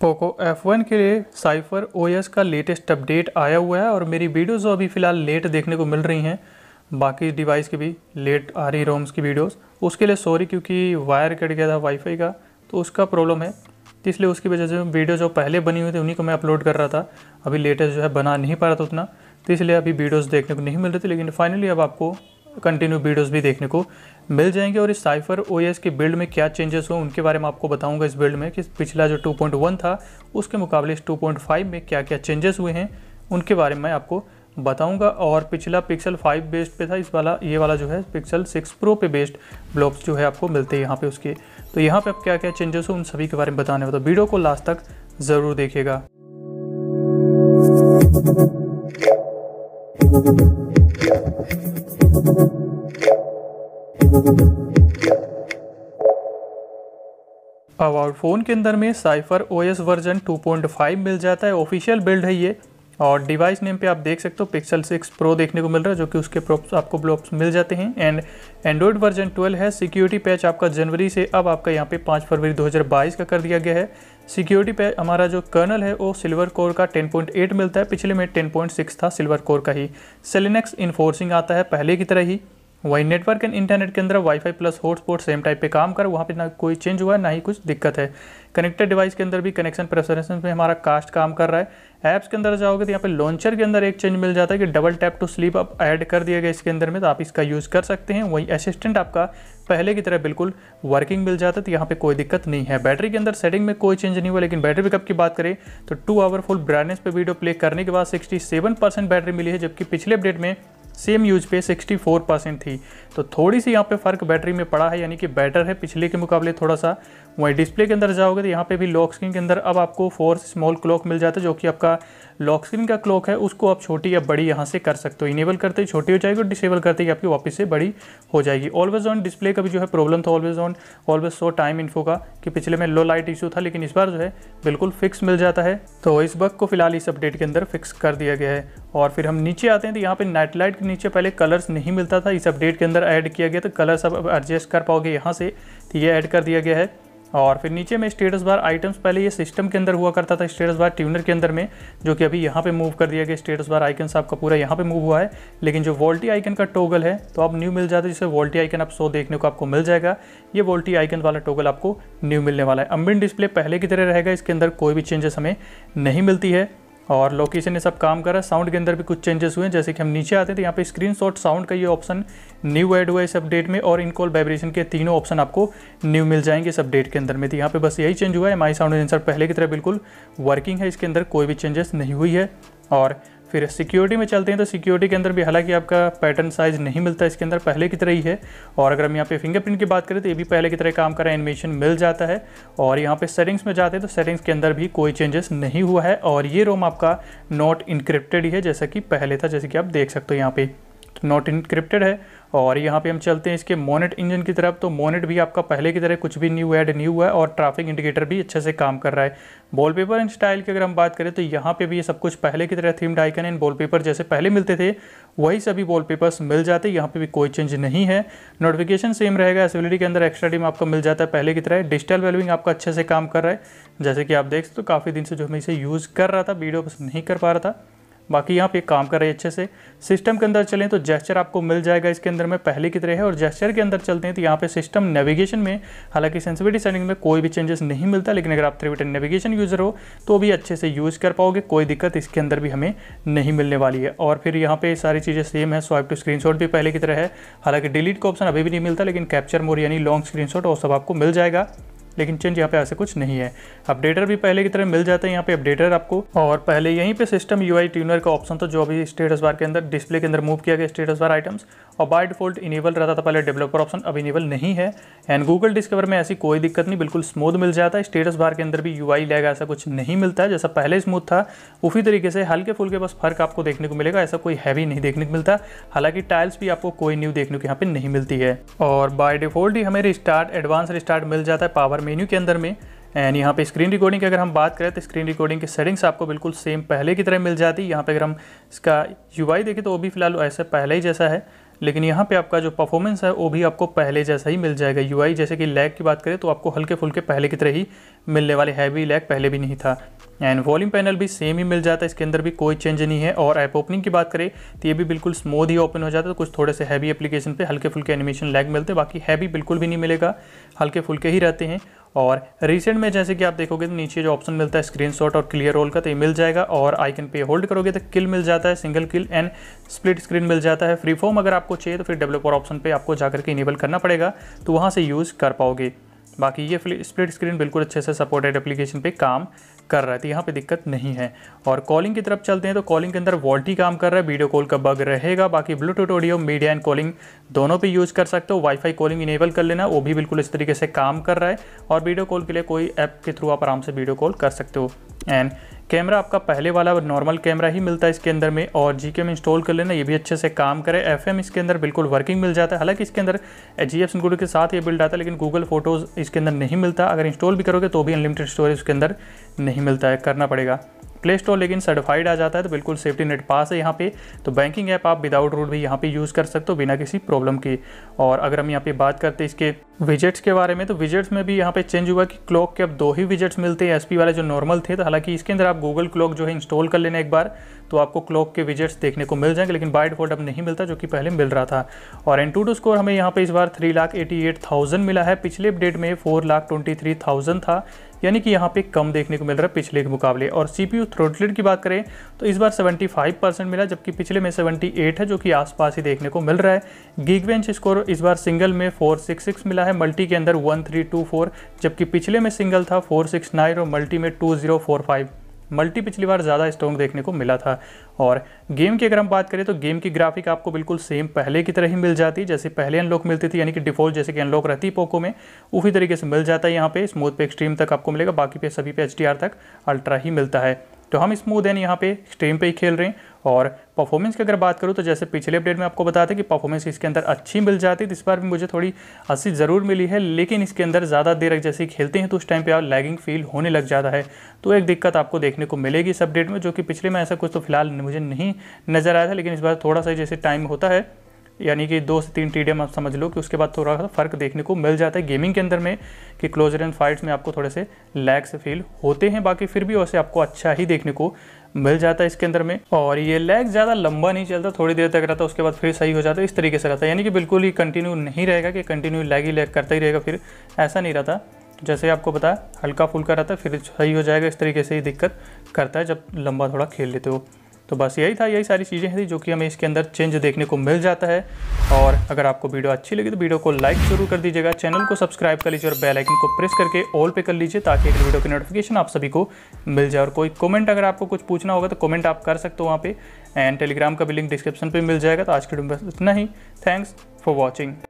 Poco F1 के लिए Cipher OS का लेटेस्ट अपडेट आया हुआ है और मेरी वीडियोस अभी फ़िलहाल लेट देखने को मिल रही हैं बाकी डिवाइस की भी लेट आ रही रोम्स की वीडियोस उसके लिए सॉरी क्योंकि वायर कट गया था वाईफाई का तो उसका प्रॉब्लम है तो इसलिए उसकी वजह से वीडियो जो पहले बनी हुई थी उन्हीं को मैं अपलोड कर रहा था अभी लेटेस्ट जो है बना नहीं पा रहा था उतना तो इसलिए अभी वीडियोज़ देखने को नहीं मिल रही थी लेकिन फाइनली अब आपको कंटिन्यू वीडियोज़ भी देखने को मिल जाएंगे और इस साइफर ओ के बिल्ड में क्या चेंजेस हुए उनके बारे में आपको बताऊंगा इस बिल्ड में कि पिछला जो 2.1 था उसके मुकाबले इस 2.5 में क्या क्या चेंजेस हुए हैं उनके बारे में आपको बताऊंगा और पिछला पिक्सल 5 बेस्ड पे था इस वाला ये वाला जो है पिक्सल 6 प्रो पे बेस्ड ब्लॉक्स जो है आपको मिलते हैं यहाँ पे उसके तो यहाँ पे आप क्या क्या चेंजेस हो उन सभी के बारे में बताने वाला तो वीडियो को लास्ट तक ज़रूर देखिएगा और फ़ोन के अंदर में साइफर ओ एस वर्जन 2.5 मिल जाता है ऑफिशियल बिल्ड है ये और डिवाइस नेम पे आप देख सकते हो पिक्सल 6 प्रो देखने को मिल रहा है जो कि उसके प्रॉप्स आपको ब्लॉप्स मिल जाते हैं एंड एंड्रॉयड वर्जन 12 है सिक्योरिटी पैच आपका जनवरी से अब आपका यहाँ पे 5 फरवरी 2022 का कर दिया गया है सिक्योरिटी पे हमारा जो कर्नल है वो सिल्वर कोर का 10.8 मिलता है पिछले में 10.6 था सिल्वर कोर का ही सेलिनेक्स इन्फोर्सिंग आता है पहले की तरह ही वही नेटवर्क एंड इंटरनेट के अंदर wifi plus hotspot same type पे काम कर वहाँ पे ना कोई चेंज हुआ है ना ही कुछ दिक्कत है कनेक्टेड डिवाइस के अंदर भी कनेक्शन प्रेफरेंसेस में हमारा कास्ट काम कर रहा है ऐप्स के अंदर जाओगे तो यहाँ पे लॉन्चर के अंदर एक चेंज मिल जाता है कि डबल टैप टू स्लीप अब ऐड कर दिया गया इसके अंदर में तो आप इसका यूज़ कर सकते हैं वही असिस्टेंट आपका पहले की तरह बिल्कुल वर्किंग मिल जाता है तो यहाँ पर कोई दिक्कत नहीं है बैटरी के अंदर सेटिंग में कोई चेंज नहीं हुआ लेकिन बैटरी बैकअप की बात करें तो टू आवर फुल ब्राइटनेस पर वीडियो प्ले करने के बाद सिक्सटी सेवन परसेंट बैटरी मिली है जबकि पिछले अपडेट में सेम यूज पे 64 परसेंट थी तो थोड़ी सी यहाँ पे फ़र्क बैटरी में पड़ा है यानी कि बेटर है पिछले के मुकाबले थोड़ा सा वहीं डिस्प्ले के अंदर जाओगे तो यहाँ पे भी लॉक स्क्रीन के अंदर अब आपको फोर स्मॉल क्लॉक मिल जाता है जो कि आपका लॉक स्क्रीन का क्लॉक है उसको आप छोटी या बड़ी यहाँ से कर सकते हो इनेबल करते ही छोटी हो जाएगी और डिसेबल करते ही आपकी वापस से बड़ी हो जाएगी ऑलवेज ऑन डिस्प्ले का भी जो है प्रॉब्लम था always on always show time info का कि पिछले में लो लाइट इशू था लेकिन इस बार जो है बिल्कुल फिक्स मिल जाता है तो इस बग को फिलहाल इस अपडेट के अंदर फिक्स कर दिया गया है और फिर हम नीचे आते हैं तो यहाँ पर नाइट लाइट नीचे पहले कलर्स नहीं मिलता था इस अपडेट के अंदर ऐड किया गया तो कलर्स अब एडजस्ट कर पाओगे यहाँ से तो ये ऐड कर दिया गया है और फिर नीचे में स्टेटस बार आइटम्स पहले ये सिस्टम के अंदर हुआ करता था स्टेटस बार ट्यूनर के अंदर में जो कि अभी यहाँ पे मूव कर दिया गया स्टेटस बार आइकन्स आपका पूरा यहाँ पे मूव हुआ है लेकिन जो वोल्टी आइकन का टोगल है तो आप न्यू मिल जाता है जिसे वोल्टी आइकन आप सो देखने को आपको मिल जाएगा ये वोल्टी आइकन वाला टोगल आपको न्यू मिलने वाला है अम्बिन डिस्प्ले पहले की तरह रहेगा इसके अंदर कोई भी चेंजेस हमें नहीं मिलती है और लोकेशन ये सब काम करा साउंड के अंदर भी कुछ चेंजेस हुए हैं जैसे कि हम नीचे आते हैं तो यहाँ पे स्क्रीन शॉट साउंड का ये ऑप्शन न्यू ऐड हुआ है इस अपडेट में और इनकॉल वाइब्रेशन के तीनों ऑप्शन आपको न्यू मिल जाएंगे इस अपडेट के अंदर में तो यहाँ पे बस यही चेंज हुआ है माई साउंड एंसर पहले की तरह बिल्कुल वर्किंग है इसके अंदर कोई भी चेंजेस नहीं हुई है और फिर सिक्योरिटी में चलते हैं तो सिक्योरिटी के अंदर भी हालांकि आपका पैटर्न साइज नहीं मिलता इसके अंदर पहले की तरह ही है और अगर हम यहाँ पे फिंगरप्रिंट की बात करें तो ये भी पहले की तरह काम कर रहा है एनिमेशन मिल जाता है और यहाँ पे सेटिंग्स में जाते हैं तो सेटिंग्स के अंदर भी कोई चेंजेस नहीं हुआ है और ये रोम आपका नॉट इनक्रिप्टेड ही है जैसा कि पहले था जैसे कि आप देख सकते हो यहाँ पर नॉट इनक्रिप्टेड है और यहाँ पे हम चलते हैं इसके मोनेट इंजन की तरफ तो मोनेट भी आपका पहले की तरह कुछ भी न्यू ऐड न्यू है और ट्रैफिक इंडिकेटर भी अच्छे से काम कर रहा है पेपर इन स्टाइल की अगर हम बात करें तो यहाँ पे भी ये सब कुछ पहले की तरह themed icon and wallpaper जैसे पहले मिलते थे वही सभी पेपर्स मिल जाते यहाँ पर भी कोई चेंज नहीं है नोटिफिकेशन सेम रहेगा एसबिलिटी के अंदर एक्स्ट्रा डीम आपको मिल जाता है पहले की तरह डिजिटल वेलविंग आपका अच्छे से काम कर रहा है जैसे कि आप देख सकते हो काफ़ी दिन से जो हमें इसे यूज़ कर रहा था वीडियो पसंद नहीं कर पा रहा था बाकी यहाँ पे काम कर रहे हैं अच्छे से सिस्टम के अंदर चलें तो जेस्चर आपको मिल जाएगा इसके अंदर में पहले की तरह है और जेस्चर के अंदर चलते हैं तो यहाँ पे सिस्टम नेविगेशन में हालांकि सेंसिविटी सेटिंग में कोई भी चेंजेस नहीं मिलता लेकिन अगर आप बटन नेविगेशन यूज़र हो तो भी अच्छे से यूज़ कर पाओगे कोई दिक्कत इसके अंदर भी हमें नहीं मिलने वाली है और फिर यहाँ पर सारी चीज़ें सेम है स्वाइप टू स्क्रीन भी पहले की तरह है हालांकि डिलीट का ऑप्शन अभी भी नहीं मिलता लेकिन कैप्चर मोर यानी लॉन्ग स्क्रीन वो सब आपको मिल जाएगा लेकिन चेंज यहाँ पे ऐसे कुछ नहीं है अपडेटर भी पहले की तरह मिल जाता है यहाँ पे अपडेटर आपको और पहले यहीं पे सिस्टम यूआई ट्यूनर का ऑप्शन था जो अभी स्टेटस बार के अंदर डिस्प्ले के अंदर मूव किया गया स्टेटस बार आइटम्स और बाय डिफॉल्ट इनेबल रहता था पहले डेवलपर ऑप्शन अब इनेबल नहीं है एंड गूगल डिस्कवर में ऐसी कोई दिक्कत नहीं बिल्कुल स्मूथ मिल जाता है स्टेटस बार के अंदर भी यू आई लैग ऐसा कुछ नहीं मिलता है जैसा पहले स्मूथ था उसी तरीके से हल्के फुल्के बस फर्क आपको देखने को मिलेगा ऐसा कोई हैवी नहीं देखने को मिलता हालांकि टाइल्स भी आपको कोई न्यू देखने को यहाँ पर नहीं मिलती है और बाय डिफॉल्ट ही हमें रिस्टार्ट एडवांस रिस्टार्ट मिल जाता है पावर मेन्यू के अंदर में एंड यहाँ पे स्क्रीन रिकॉर्डिंग की अगर हम बात करें तो स्क्रीन रिकॉर्डिंग की सेटिंग्स आपको बिल्कुल सेम पहले की तरह मिल जाती है यहाँ पे अगर हम इसका यूआई देखें तो वो भी फिलहाल ऐसे पहले ही जैसा है लेकिन यहाँ पे आपका जो परफॉर्मेंस है वो भी आपको पहले जैसा ही मिल जाएगा यूआई जैसे कि लैग की बात करें तो आपको हल्के फुल्के पहले की तरह ही मिलने वाले हैवी लैग पहले भी नहीं था एंड वॉल्यूम पैनल भी सेम ही मिल जाता है इसके अंदर भी कोई चेंज नहीं है और ऐप ओपनिंग की बात करें तो ये भी बिल्कुल स्मूथ ही ओपन हो जाता है तो कुछ थोड़े से हैवी एप्लीकेशन पे हल्के फुल्के एनिमेशन लैग मिलते हैं बाकी हैवी बिल्कुल भी नहीं मिलेगा हल्के फुल्के ही रहते हैं और रिसेंट में जैसे कि आप देखोगे तो नीचे जो ऑप्शन मिलता है स्क्रीनशॉट और क्लियर रोल का तो ये मिल जाएगा और आइकन पे होल्ड करोगे तो किल मिल जाता है single kill and split screen मिल जाता है फ्री फॉर्म अगर आपको चाहिए तो फिर डेवलपर ऑप्शन पर आपको जाकर के इनेबल करना पड़ेगा तो वहाँ से यूज़ कर पाओगे बाकी ये स्प्लिट स्क्रीन बिल्कुल अच्छे से सपोर्टेड एप्लीकेशन पे काम कर रहा है तो यहाँ पे दिक्कत नहीं है और कॉलिंग की तरफ चलते हैं तो कॉलिंग के अंदर वॉल्टी काम कर रहा है वीडियो कॉल का बग रहेगा बाकी bluetooth audio media and calling दोनों पे यूज़ कर सकते हो वाईफाई कॉलिंग इनेबल कर लेना वो भी बिल्कुल इस तरीके से काम कर रहा है और वीडियो कॉल के लिए कोई ऐप के थ्रू आप आराम से वीडियो कॉल कर सकते हो एंड कैमरा आपका पहले वाला नॉर्मल कैमरा ही मिलता है इसके अंदर में और जी के में इंस्टॉल कर लेना ये भी अच्छे से काम करे एफ इसके अंदर बिल्कुल वर्किंग मिल जाता है हालांकि इसके अंदर जी एफ के साथ ये बिल्ड आता है लेकिन गूगल फोटोज़ इसके अंदर नहीं मिलता अगर इंस्टॉल भी करोगे तो भी अनलिमिटेड स्टोरेज उसके अंदर नहीं मिलता है करना पड़ेगा प्ले स्टोर लेकिन सर्टिफाइड आ जाता है तो बिल्कुल सेफ्टी नेट पास है यहाँ पे तो बैंकिंग ऐप आप विदाउट रूट भी यहाँ पे यूज़ कर सकते हो बिना किसी प्रॉब्लम के और अगर हम यहाँ पे बात करते हैं इसके विजेट्स के बारे में तो विजेट्स में भी यहाँ पे चेंज हुआ कि क्लॉक के अब दो ही विजेट्स मिलते हैं एसपी वाले जो नॉर्मल थे तो हालांकि इसके अंदर आप गूगल क्लॉक जो है इंस्टॉल कर लेना एक बार तो आपको क्लॉक के विजेट्स देखने को मिल जाएंगे लेकिन बाय डिफॉल्ट अब नहीं मिलता जो कि पहले मिल रहा था और एन टू स्कोर हमें यहाँ पर इस बार three lakh eighty eight thousand मिला है पिछले अपडेट में four lakh twenty three thousand था यानी कि यहाँ पे कम देखने को मिल रहा है पिछले के मुकाबले और सी पी की बात करें तो इस बार 75 परसेंट मिला जबकि पिछले में 78 है जो कि आसपास ही देखने को मिल रहा है गिग बेंच स्कोर इस बार सिंगल में 466 मिला है मल्टी के अंदर 1324 जबकि पिछले में सिंगल था 469 और मल्टी में 2045 मल्टी पिछली बार ज़्यादा स्ट्रॉन्ग देखने को मिला था और गेम की अगर हम बात करें तो गेम की ग्राफिक आपको बिल्कुल सेम पहले की तरह ही मिल जाती जैसे पहले अनलॉक मिलती थी यानी कि डिफॉल्ट जैसे कि अनलॉक रहती पोको में उसी तरीके से मिल जाता है यहाँ पे स्मूथ पे एक्सट्रीम तक आपको मिलेगा बाकी पे सभी पे एच तक अल्ट्रा ही मिलता है तो हम स्मूथ एन यहाँ पे स्ट्रीम पे ही खेल रहे हैं और परफॉर्मेंस की अगर बात करूँ तो जैसे पिछले अपडेट में आपको बताते कि परफॉर्मेंस इसके अंदर अच्छी मिल जाती है इस बार भी मुझे थोड़ी अस्सी ज़रूर मिली है लेकिन इसके अंदर ज़्यादा देर जैसे खेलते हैं तो उस टाइम पर आप लैगिंग फील होने लग जाता है तो एक दिक्कत आपको देखने को मिलेगी इस अपडेट में जो कि पिछले में ऐसा कुछ तो फिलहाल मुझे नहीं नज़र आया था लेकिन इस बार थोड़ा सा जैसे टाइम होता है यानी कि दो से तीन टी डी आप समझ लो कि उसके बाद थोड़ा सा फ़र्क देखने को मिल जाता है गेमिंग के अंदर में कि क्लोज एंड फाइट्स में आपको थोड़े से लैग से फील होते हैं बाकी फिर भी वैसे आपको अच्छा ही देखने को मिल जाता है इसके अंदर में और ये लैग ज़्यादा लंबा नहीं चलता थोड़ी देर तक रहता उसके बाद फिर सही हो जाता है इस तरीके से रहता है यानी कि बिल्कुल ही कंटिन्यू नहीं रहेगा कि कंटिन्यू लैग ही लैग करता ही रहेगा फिर ऐसा नहीं रहता जैसे आपको पता है हल्का फुल्का रहता है फिर सही हो जाएगा इस तरीके से ही दिक्कत करता है जब लंबा थोड़ा खेल लेते हो तो बस यही था यही सारी चीज़ें थी जो कि हमें इसके अंदर चेंज देखने को मिल जाता है और अगर आपको वीडियो अच्छी लगी तो वीडियो को लाइक जरूर कर दीजिएगा चैनल को सब्सक्राइब कर लीजिए और बेल आइकन को प्रेस करके ऑल पे कर लीजिए ताकि अगली वीडियो की नोटिफिकेशन आप सभी को मिल जाए और कोई कमेंट अगर आपको कुछ पूछना होगा तो कमेंट आप कर सकते हो वहाँ पे एंड टेलीग्राम का भी लिंक डिस्क्रिप्शन पर मिल जाएगा तो आज के वीडियो में इतना ही थैंक्स फॉर वॉचिंग